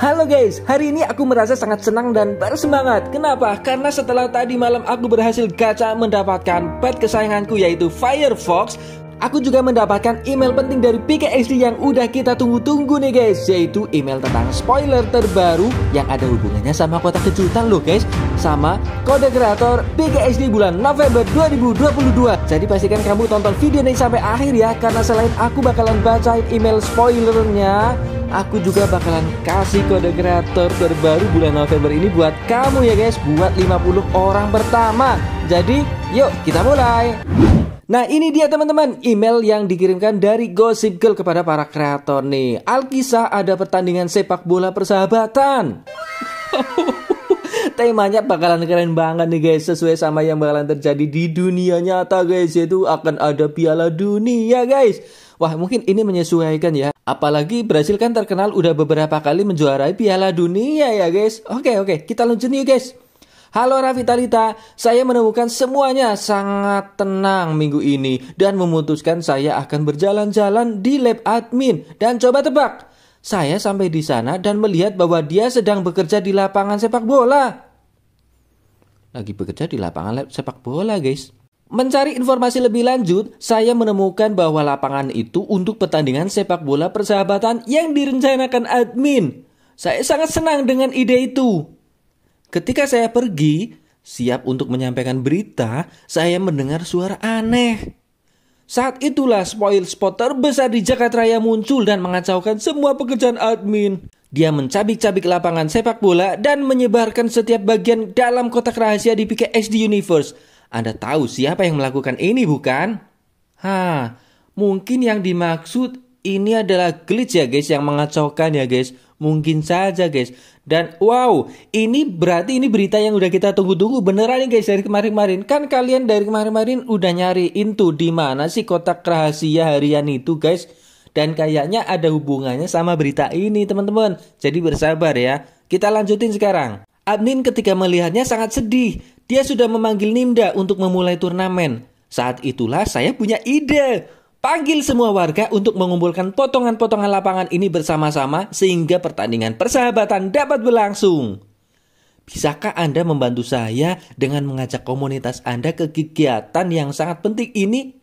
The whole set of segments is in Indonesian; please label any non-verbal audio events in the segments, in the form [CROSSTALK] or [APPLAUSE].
Halo guys, hari ini aku merasa sangat senang dan bersemangat. Kenapa? Karena setelah tadi malam aku berhasil gacha mendapatkan pet kesayanganku yaitu Firefox, Aku juga mendapatkan email penting dari PKSD yang udah kita tunggu-tunggu nih guys Yaitu email tentang spoiler terbaru yang ada hubungannya sama kota kejutan loh guys Sama kode kreator PKSD bulan November 2022 Jadi pastikan kamu tonton video ini sampai akhir ya Karena selain aku bakalan bacain email spoilernya aku juga bakalan kasih kode kreator terbaru bulan November ini buat kamu ya guys buat 50 orang pertama jadi yuk kita mulai Nah ini dia teman-teman email yang dikirimkan dari Gossip Girl kepada para kreator nih Alkisah ada pertandingan sepak bola persahabatan [LAUGHS] Temanya bakalan keren banget nih guys Sesuai sama yang bakalan terjadi di dunia nyata guys Yaitu akan ada piala dunia guys Wah mungkin ini menyesuaikan ya Apalagi Brasil kan terkenal udah beberapa kali menjuarai piala dunia ya guys Oke oke kita lanjut nih guys Halo Ravitalita, saya menemukan semuanya sangat tenang minggu ini dan memutuskan saya akan berjalan-jalan di lab admin dan coba tebak. Saya sampai di sana dan melihat bahwa dia sedang bekerja di lapangan sepak bola. Lagi bekerja di lapangan sepak bola, guys. Mencari informasi lebih lanjut, saya menemukan bahwa lapangan itu untuk pertandingan sepak bola persahabatan yang direncanakan admin. Saya sangat senang dengan ide itu. Ketika saya pergi, siap untuk menyampaikan berita, saya mendengar suara aneh. Saat itulah spoil spot terbesar di Jakarta Raya muncul dan mengacaukan semua pekerjaan admin. Dia mencabik-cabik lapangan sepak bola dan menyebarkan setiap bagian dalam kotak rahasia di PKSD Universe. Anda tahu siapa yang melakukan ini bukan? Hah, mungkin yang dimaksud ini adalah glitch ya guys yang mengacaukan ya guys. Mungkin saja guys. Dan wow, ini berarti ini berita yang udah kita tunggu-tunggu beneran ya guys dari kemarin-kemarin. Kan kalian dari kemarin-kemarin udah nyari tuh di mana sih kotak rahasia harian itu guys. Dan kayaknya ada hubungannya sama berita ini teman-teman. Jadi bersabar ya. Kita lanjutin sekarang. Admin ketika melihatnya sangat sedih. Dia sudah memanggil Nimda untuk memulai turnamen. Saat itulah saya punya ide. Panggil semua warga untuk mengumpulkan potongan-potongan lapangan ini bersama-sama sehingga pertandingan persahabatan dapat berlangsung. Bisakah Anda membantu saya dengan mengajak komunitas Anda ke kegiatan yang sangat penting ini?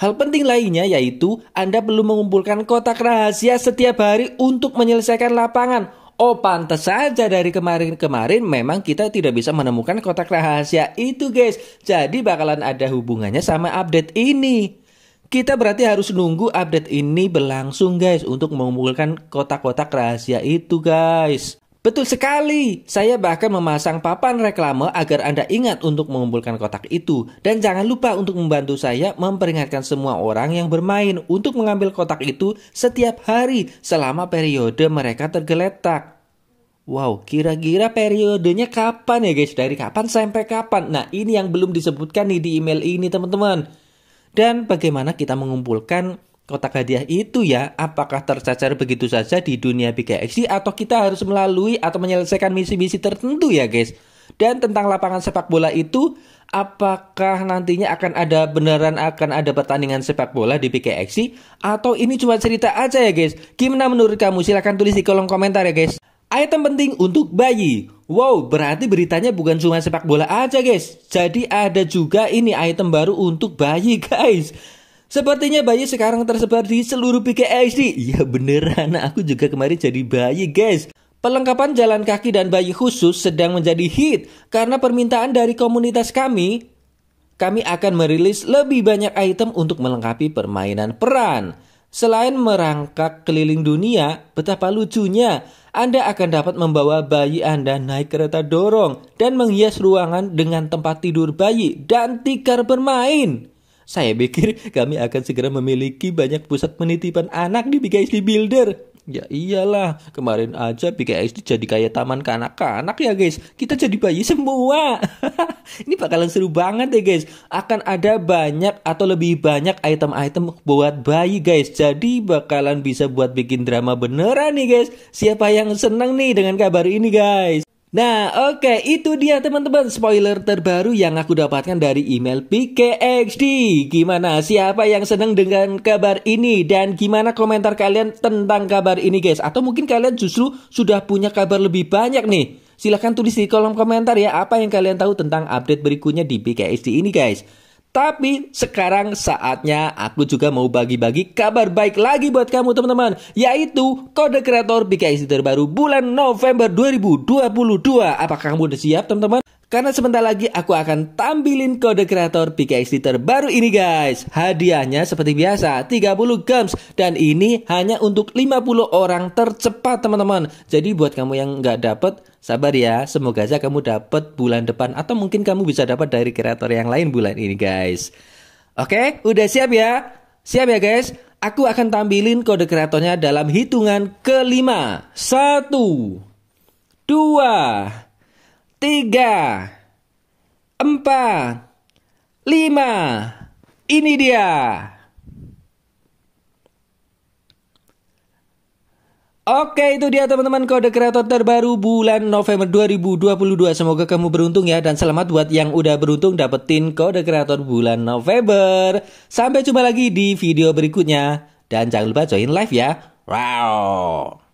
Hal penting lainnya yaitu Anda perlu mengumpulkan kotak rahasia setiap hari untuk menyelesaikan lapangan. Oh pantas saja dari kemarin-kemarin memang kita tidak bisa menemukan kotak rahasia itu guys. Jadi bakalan ada hubungannya sama update ini. Kita berarti harus nunggu update ini berlangsung guys untuk mengumpulkan kotak-kotak rahasia itu guys. Betul sekali, saya bahkan memasang papan reklame agar Anda ingat untuk mengumpulkan kotak itu. Dan jangan lupa untuk membantu saya memperingatkan semua orang yang bermain untuk mengambil kotak itu setiap hari selama periode mereka tergeletak. Wow, kira-kira periodenya kapan ya guys? Dari kapan sampai kapan? Nah, ini yang belum disebutkan nih di email ini teman-teman. Dan bagaimana kita mengumpulkan kotak hadiah itu ya, apakah tercacar begitu saja di dunia PKXD atau kita harus melalui atau menyelesaikan misi-misi tertentu ya guys. Dan tentang lapangan sepak bola itu, apakah nantinya akan ada beneran akan ada pertandingan sepak bola di PKXD atau ini cuma cerita aja ya guys? Gimana menurut kamu? Silahkan tulis di kolom komentar ya guys. Item penting untuk bayi. Wow, berarti beritanya bukan cuma sepak bola aja guys. Jadi ada juga ini item baru untuk bayi [LAUGHS] guys. Sepertinya bayi sekarang tersebar di seluruh PKSD. Ya beneran, [LAUGHS] aku juga kemarin jadi bayi guys. Pelengkapan jalan kaki dan bayi khusus sedang menjadi hit karena permintaan dari komunitas kami. Kami akan merilis lebih banyak item untuk melengkapi permainan peran. Selain merangkak keliling dunia, betapa lucunya Anda akan dapat membawa bayi Anda naik kereta dorong dan menghias ruangan dengan tempat tidur bayi dan tikar bermain. Saya pikir kami akan segera memiliki banyak pusat penitipan anak di Easy Builder. Ya iyalah, kemarin aja BKSD jadi kayak taman kanak-kanak ya guys. Kita jadi bayi semua. [LAUGHS] Ini bakalan seru banget ya guys. Akan ada banyak atau lebih banyak item-item buat bayi guys. Jadi bakalan bisa buat bikin drama beneran nih guys. Siapa yang seneng nih dengan kabar ini guys? Nah oke okay, itu dia teman-teman spoiler terbaru yang aku dapatkan dari email PKXD Gimana siapa yang seneng dengan kabar ini dan gimana komentar kalian tentang kabar ini guys Atau mungkin kalian justru sudah punya kabar lebih banyak nih Silahkan tulis di kolom komentar ya apa yang kalian tahu tentang update berikutnya di PKXD ini guys tapi sekarang saatnya aku juga mau bagi-bagi kabar baik lagi buat kamu teman-teman Yaitu kode kreator PKIC terbaru bulan November 2022 Apakah kamu udah siap teman-teman? Karena sebentar lagi aku akan tampilin kode kreator PKXD terbaru ini guys. Hadiahnya seperti biasa 30 gems dan ini hanya untuk 50 orang tercepat teman-teman. Jadi buat kamu yang nggak dapet sabar ya. Semoga aja kamu dapet bulan depan atau mungkin kamu bisa dapat dari kreator yang lain bulan ini guys. Oke, udah siap ya? Siap ya guys? Aku akan tampilin kode kreatornya dalam hitungan kelima. Satu, dua, tiga, empat, lima. Ini dia. Oke itu dia teman-teman kode kreator terbaru bulan November 2022 Semoga kamu beruntung ya dan selamat buat yang udah beruntung dapetin kode kreator bulan November Sampai jumpa lagi di video berikutnya Dan jangan lupa join live ya Wow